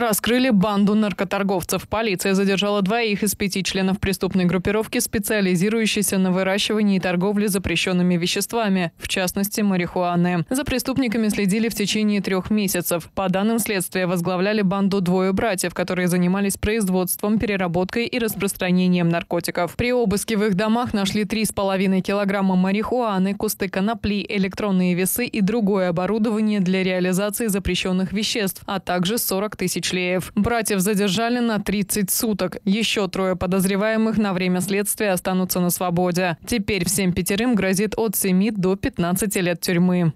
Раскрыли банду наркоторговцев. Полиция задержала двоих из пяти членов преступной группировки, специализирующейся на выращивании и торговле запрещенными веществами, в частности марихуаны. За преступниками следили в течение трех месяцев. По данным следствия, возглавляли банду двое братьев, которые занимались производством, переработкой и распространением наркотиков. При обыске в их домах нашли 3,5 килограмма марихуаны, кусты конопли, электронные весы и другое оборудование для реализации запрещенных веществ, а также 40 тысяч Кучлеев. Братьев задержали на 30 суток. Еще трое подозреваемых на время следствия останутся на свободе. Теперь всем пятерым грозит от 7 до 15 лет тюрьмы.